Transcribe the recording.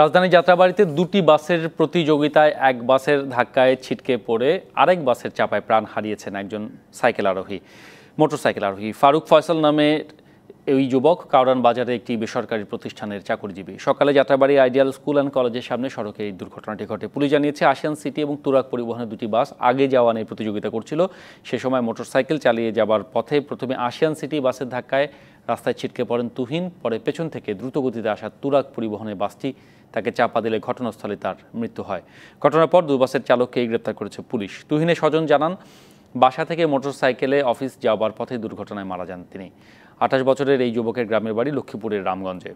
রাজধানী যাত্রাবাড়িতে দুটি বাসের প্রতিযোগিতায় এক বাসের ধাক্কায় ছিটকে পড়ে আরেক বাসের চাপায় প্রাণ হারিয়েছেন একজন সাইকেল আরোহী মোটরসাইকেল আরোহী ফারুক ফয়সাল নামে ওই যুবক কাউরান বাজারে একটি বেসরকারি প্রতিষ্ঠানের চাকরিজীবী সকালে যাত্রাবাড়ি আইডিয়াল স্কুল অ্যান্ড কলেজের সামনে সড়কে এই দুর্ঘটনাটি ঘটে পুলিশ জানিয়েছে আশিয়ান সিটি এবং তুরাক পরিবহনের দুটি বাস আগে যাওয়া নিয়ে প্রতিযোগিতা করছিল সে সময় মোটরসাইকেল চালিয়ে যাবার পথে প্রথমে আশিয়ান সিটি বাসের ধাক্কায় রাস্তায় ছিটকে পড়েন তুহিন পরে পেছন থেকে দ্রুতগতিতে আসা তুরাক পরিবহনের বাসটি তাকে চাপা দিলে ঘটনাস্থলে তার মৃত্যু হয় ঘটনার পর দুই বাসের চালককে গ্রেপ্তার করেছে পুলিশ তুহিনের স্বজন জানান বাসা থেকে মোটরসাইকেলে অফিস যাওয়ার পথে দুর্ঘটনায় মারা যান তিনি আঠাশ বছরের এই যুবকের গ্রামের বাড়ি লক্ষ্মীপুরের রামগঞ্জে